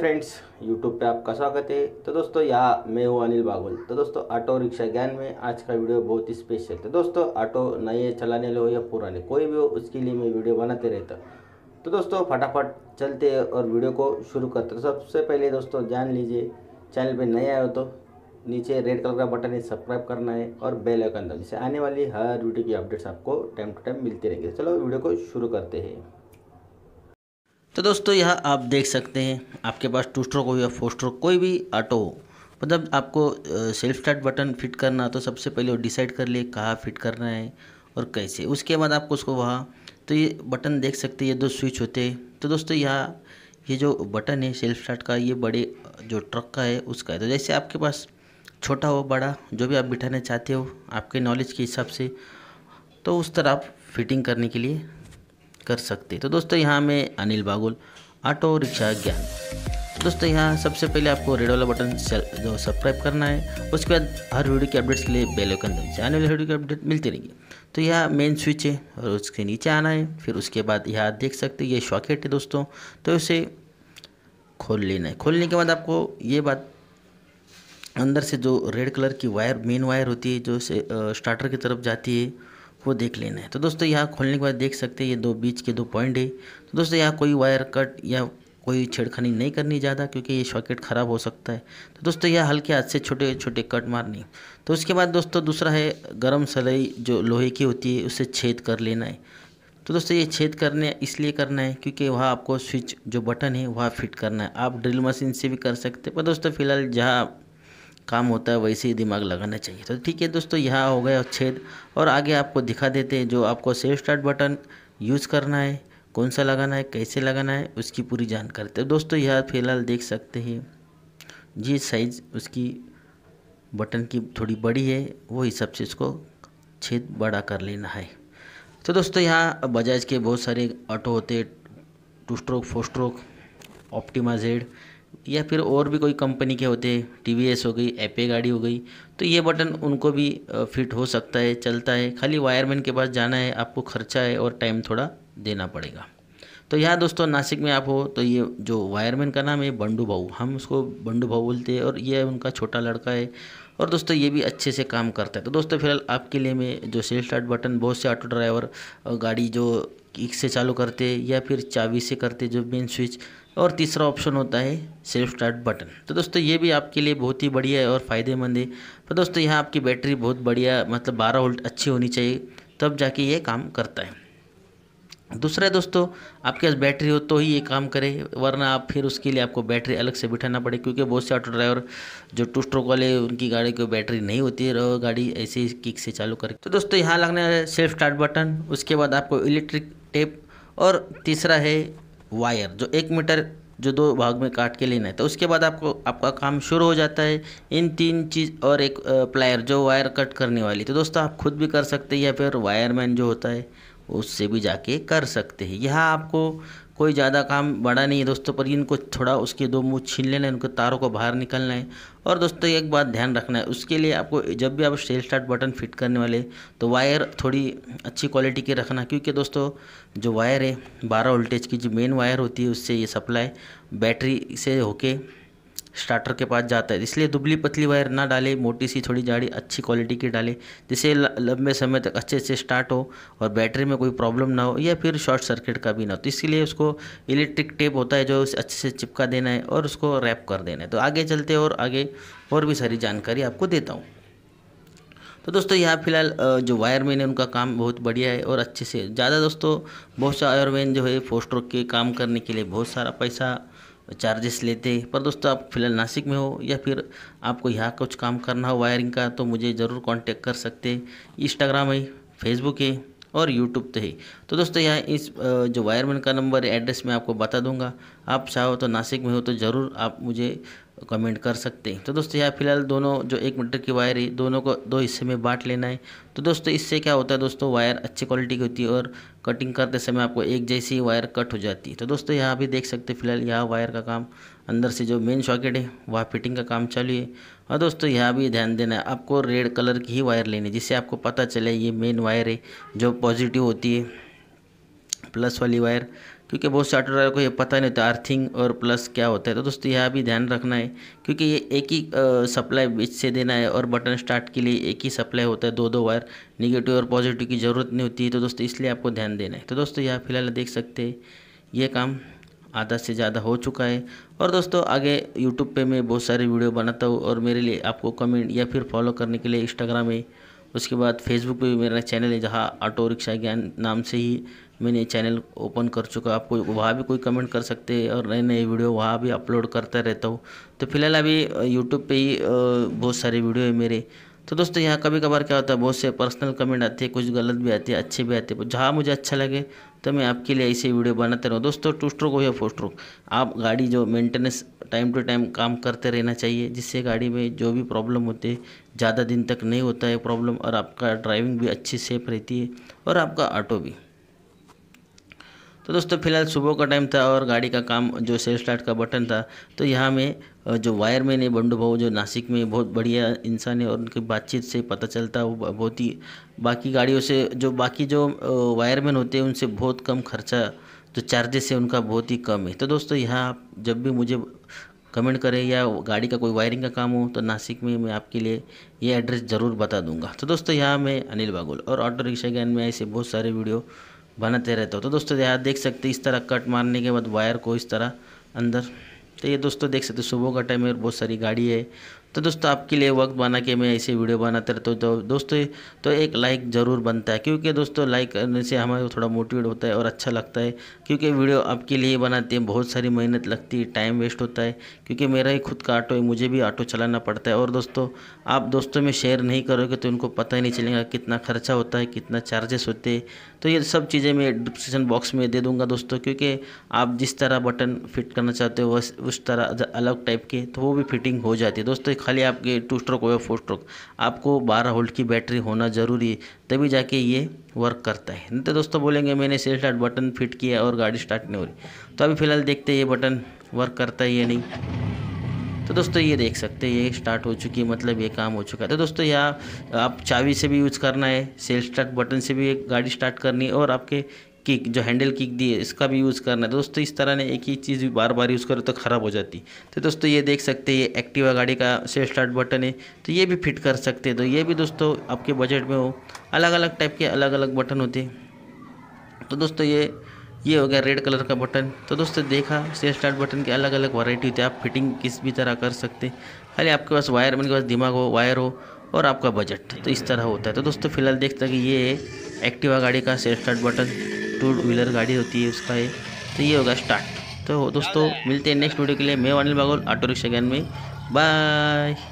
friends YouTube पे आपका स्वागत है तो दोस्तों यहाँ मैं हूँ अनिल बागुल तो दोस्तों ऑटो रिक्शा ज्ञान में आज का वीडियो बहुत ही स्पेशल तो दोस्तों ऑटो नए चलाने लो या पुराने कोई भी हो उसके लिए मैं वीडियो बनाते रहता तो दोस्तों फटाफट चलते और वीडियो को शुरू करते तो सबसे पहले दोस्तों जान लीजिए चैनल पर नए आए हो तो नीचे रेड कलर का बटन है सब्सक्राइब करना है और बेल आइकन दबाना जिससे आने वाली हर वीडियो की अपडेट्स आपको टाइम टू टाइम मिलती रहेगी चलो वीडियो को शुरू करते हैं तो दोस्तों यह आप देख सकते हैं आपके पास टू स्ट्रोक हो या फोर स्ट्रोक कोई भी ऑटो हो मतलब आपको सेल्फ स्टार्ट बटन फिट करना तो सबसे पहले वो डिसाइड कर लिए कहाँ फिट करना है और कैसे उसके बाद आपको उसको वहाँ तो ये बटन देख सकते हैं ये दो स्विच होते हैं तो दोस्तों यह ये जो बटन है सेल्फ स्टार्ट का ये बड़े जो ट्रक का है उसका है तो जैसे आपके पास छोटा हो बड़ा जो भी आप बिठाना चाहते हो आपके नॉलेज के हिसाब से तो उस तरह आप फिटिंग करने के लिए कर सकते तो दोस्तों यहाँ मैं अनिल बागुल ऑटो रिक्शा ज्ञान दोस्तों यहाँ सबसे पहले आपको रेड वाला बटन जो सब्सक्राइब करना है उसके बाद हर वीडियो के अपडेट्स के लिए बेल आइकन है आने वाले वीडियो के अपडेट मिलती रहेगी तो यहाँ मेन स्विच है और उसके नीचे आना है फिर उसके बाद यहाँ देख सकते ये शॉकेट है दोस्तों तो इसे खोल लेना है खोलने के बाद आपको ये बात अंदर से जो रेड कलर की वायर मेन वायर होती है जो स्टार्टर की तरफ जाती है वो देख लेना है तो दोस्तों यहाँ खोलने के बाद देख सकते हैं ये दो बीच के दो पॉइंट है तो दोस्तों यहाँ कोई वायर कट या कोई छेड़खानी नहीं करनी ज़्यादा क्योंकि ये सॉकेट ख़राब हो सकता है तो दोस्तों यह हल्के हाथ से छोटे छोटे कट मारनी तो उसके बाद दोस्तों दूसरा है गर्म सलाई जो लोहे की होती है उसे छेद कर लेना है तो दोस्तों ये छेद करने इसलिए करना है क्योंकि वहाँ आपको स्विच जो बटन है वहाँ फिट करना है आप ड्रिल मशीन से भी कर सकते पर दोस्तों फिलहाल जहाँ काम होता है वैसे ही दिमाग लगाना चाहिए तो ठीक है दोस्तों यहाँ हो गया छेद और आगे आपको दिखा देते हैं जो आपको सेव स्टार्ट बटन यूज़ करना है कौन सा लगाना है कैसे लगाना है उसकी पूरी जानकारी तो दोस्तों यह फिलहाल देख सकते हैं जी साइज़ उसकी बटन की थोड़ी बड़ी है वो हिसाब से इसको छेद बड़ा कर लेना है तो दोस्तों यहाँ बजाज के बहुत सारे ऑटो होते two stroke four stroke optimised जेड या फिर और भी कोई कंपनी के होते हैं टी वी एस हो गई एपे गाड़ी हो गई तो ये बटन उनको भी फिट हो सकता है चलता है खाली वायरमैन के पास जाना है आपको खर्चा है और टाइम थोड़ा देना पड़ेगा तो यहाँ दोस्तों नासिक में आप हो तो ये जो वायरमैन का नाम है बंडू भाऊ हम उसको बंडू भाऊ बोलते हैं और ये उनका छोटा लड़का है और दोस्तों ये भी अच्छे से काम करता है तो दोस्तों फिलहाल आपके लिए मैं जो सेल्फ स्टार्ट बटन बहुत से ऑटो ड्राइवर गाड़ी जो किक से चालू करते या फिर चाबी से करते जो मेन स्विच और तीसरा ऑप्शन होता है सेल्फ स्टार्ट बटन तो दोस्तों ये भी आपके लिए बहुत ही बढ़िया है और फ़ायदेमंद है तो दोस्तों यहाँ आपकी बैटरी बहुत बढ़िया मतलब बारह वोल्ट अच्छी होनी चाहिए तब जाके ये काम करता है दूसरा दोस्तों आपके पास बैटरी हो तो ही ये काम करे वरना आप फिर उसके लिए आपको बैटरी अलग से बिठाना पड़े क्योंकि बहुत से ऑटो ड्राइवर जो टू स्ट्रोक वाले उनकी गाड़ी को बैटरी नहीं होती है और गाड़ी ऐसे ही किक से चालू करे तो दोस्तों यहाँ लगने सेल्फ स्टार्ट बटन उसके बाद आपको इलेक्ट्रिक टेप और तीसरा है वायर जो एक मीटर जो दो भाग में काट के लेना है तो उसके बाद आपको आपका काम शुरू हो जाता है इन तीन चीज़ और एक प्लायर जो वायर कट करने वाली तो दोस्तों आप खुद भी कर सकते हैं या फिर वायरमैन जो होता है उससे भी जाके कर सकते हैं यह आपको कोई ज़्यादा काम बड़ा नहीं है दोस्तों पर इनको थोड़ा उसके दो मुँह छीन लेना है उनके तारों को बाहर निकलना है और दोस्तों एक बात ध्यान रखना है उसके लिए आपको जब भी आप सेल स्टार्ट बटन फिट करने वाले तो वायर थोड़ी अच्छी क्वालिटी की रखना क्योंकि दोस्तों जो वायर है बारह वोल्टेज की जो मेन वायर होती है उससे ये सप्लाई बैटरी से होके स्टार्टर के पास जाता है इसलिए दुबली पतली वायर ना डालें मोटी सी थोड़ी जाड़ी अच्छी क्वालिटी की डालें जिससे लंबे समय तक अच्छे से स्टार्ट हो और बैटरी में कोई प्रॉब्लम ना हो या फिर शॉर्ट सर्किट का भी ना हो तो इसलिए उसको इलेक्ट्रिक टेप होता है जो उसे अच्छे से चिपका देना है और उसको रैप कर देना है तो आगे चलते और आगे और भी सारी जानकारी आपको देता हूँ तो दोस्तों यहाँ फिलहाल जो वायरमैन है उनका काम बहुत बढ़िया है और अच्छे से ज़्यादा दोस्तों बहुत से वायरमैन जो है फोस्ट्रोक के काम करने के लिए बहुत सारा पैसा चार्जेस लेते पर दोस्तों आप फिलहाल नासिक में हो या फिर आपको यहाँ कुछ काम करना हो वायरिंग का तो मुझे ज़रूर कांटेक्ट कर सकते इंस्टाग्राम है फेसबुक है और यूट्यूब तो है तो दोस्तों यहाँ इस जो वायरमैन का नंबर है एड्रेस मैं आपको बता दूंगा आप चाहो तो नासिक में हो तो ज़रूर आप मुझे कमेंट कर सकते हैं तो दोस्तों यहाँ फिलहाल दोनों जो एक मीटर की वायर है दोनों को दो हिस्से में बांट लेना है तो दोस्तों इससे क्या होता है दोस्तों वायर अच्छी क्वालिटी की होती है और कटिंग करते समय आपको एक जैसी वायर कट हो जाती है तो दोस्तों यहाँ भी देख सकते हैं फिलहाल यहाँ वायर का काम अंदर से जो मेन सॉकेट है वहाँ फिटिंग का काम चालू है और दोस्तों यहाँ भी ध्यान देना है आपको रेड कलर की ही वायर लेनी है जिससे आपको पता चले ये मेन वायर है जो पॉजिटिव होती है प्लस वाली वायर क्योंकि बहुत से ऑटो ड्राइवर को ये पता नहीं होता अर्थिंग और प्लस क्या होता है तो दोस्तों यह भी ध्यान रखना है क्योंकि ये एक ही सप्लाई बीच से देना है और बटन स्टार्ट के लिए एक ही सप्लाई होता है दो दो वायर निगेटिव और पॉजिटिव की ज़रूरत नहीं होती है तो दोस्तों इसलिए आपको ध्यान देना है तो दोस्तों यह फिलहाल देख सकते हैं ये काम आधा से ज़्यादा हो चुका है और दोस्तों आगे यूट्यूब पे मैं बहुत सारे वीडियो बनाता हूँ और मेरे लिए आपको कमेंट या फिर फॉलो करने के लिए इंस्टाग्राम है उसके बाद फेसबुक पे भी मेरा चैनल है जहाँ ऑटो रिक्शा ज्ञान नाम से ही मैंने चैनल ओपन कर चुका आप कोई वहाँ भी कोई कमेंट कर सकते हैं और नए नए वीडियो वहाँ भी अपलोड करता रहता हूँ तो फिलहाल अभी यूट्यूब पे ही बहुत सारे वीडियो है मेरे तो दोस्तों यहाँ कभी कभार क्या होता है बहुत से पर्सनल कमेंट आते हैं कुछ गलत भी आते हैं अच्छे भी आते हैं जहाँ मुझे अच्छा लगे तो मैं आपके लिए ऐसे वीडियो बनाते रहूँ दोस्तों टू स्ट्रोक हो या फोर स्ट्रोक आप गाड़ी जो मेंटेनेंस टाइम टू टाइम काम करते रहना चाहिए जिससे गाड़ी में जो भी प्रॉब्लम होती है ज़्यादा दिन तक नहीं होता है प्रॉब्लम और आपका ड्राइविंग भी अच्छी सेफ रहती है और आपका ऑटो भी तो दोस्तों फिलहाल सुबह का टाइम था और गाड़ी का काम जो सेल्फ स्टार्ट का बटन था तो यहाँ में जो वायर मैन है बंडू भाऊ जो नासिक में बहुत बढ़िया इंसान है और उनकी बातचीत से पता चलता है वो बहुत ही बाकी गाड़ियों से जो बाकी जो वायरमैन होते हैं उनसे बहुत कम खर्चा जो चार्जेस है उनका बहुत ही कम है तो दोस्तों यहाँ जब भी मुझे कमेंट करें या गाड़ी का कोई वायरिंग का काम हो तो नासिक में मैं आपके लिए ये एड्रेस ज़रूर बता दूंगा तो दोस्तों यहाँ मैं अनिल बागुल और ऑटो रिक्शा ज्ञान में ऐसे बहुत सारे वीडियो बनाते रहते हो तो दोस्तों यहाँ देख सकते इस तरह कट मारने के बाद वायर को इस तरह अंदर तो ये दोस्तों देख सकते सुबह का टाइम है बहुत सारी गाड़ी है तो दोस्तों आपके लिए वक्त बना के मैं ऐसे वीडियो बनाते रहता हूँ तो दोस्तों तो एक लाइक ज़रूर बनता है क्योंकि दोस्तों लाइक करने से हमारे थोड़ा मोटिवेट होता है और अच्छा लगता है क्योंकि वीडियो आपके लिए बनाते हैं बहुत सारी मेहनत लगती है टाइम वेस्ट होता है क्योंकि मेरा ही खुद का ऑटो है मुझे भी ऑटो चलाना पड़ता है और दोस्तों आप दोस्तों में शेयर नहीं करोगे तो उनको पता ही नहीं चलेगा कितना खर्चा होता है कितना चार्जेस होते हैं तो ये सब चीज़ें मैं डिस्क्रिप्शन बॉक्स में दे दूँगा दोस्तों क्योंकि आप जिस तरह बटन फिट करना चाहते हो उस तरह अलग टाइप के तो वो भी फिटिंग हो जाती है दोस्तों खाली आपके टू स्ट्रोक हो या फोर स्ट्रोक आपको बारह वोल्ट की बैटरी होना ज़रूरी है तभी जाके ये वर्क करता है नहीं तो दोस्तों बोलेंगे मैंने सेल स्टार्ट बटन फिट किया और गाड़ी स्टार्ट नहीं हो रही तो अभी फ़िलहाल देखते हैं ये बटन वर्क करता है या नहीं तो दोस्तों ये देख सकते हैं ये स्टार्ट हो चुकी है मतलब ये काम हो चुका है तो दोस्तों यहाँ आप चाबी से भी यूज़ करना है सेल स्टार्ट बटन से भी एक गाड़ी स्टार्ट करनी है और आपके किक जो हैंडल किक दिए इसका भी यूज़ करना है दोस्तों इस तरह ने एक ही चीज़ भी बार बार यूज़ करो तो ख़राब हो जाती तो दोस्तों ये देख सकते हैं ये एक्टिवा गाड़ी का से स्टार्ट बटन है तो ये भी फिट कर सकते हैं तो ये भी दोस्तों आपके बजट में हो अलग अलग टाइप के अलग अलग बटन होते तो दोस्तों ये ये हो गया रेड कलर का बटन तो दोस्तों देखा से स्टार्ट बटन की अलग अलग वराइटी होती है आप फिटिंग किस भी तरह कर सकते खाली आपके पास वायर मेरे पास दिमाग हो वायर हो और आपका बजट तो इस तरह होता है तो दोस्तों फिलहाल देखते हैं कि ये एक्टिवा गाड़ी का से स्टार्ट बटन टू व्हीलर गाड़ी होती है उसका है तो ये होगा स्टार्ट तो दोस्तों मिलते हैं नेक्स्ट वीडियो के लिए मैं अनिल बागोल ऑटो रिक्शा गैन में बाय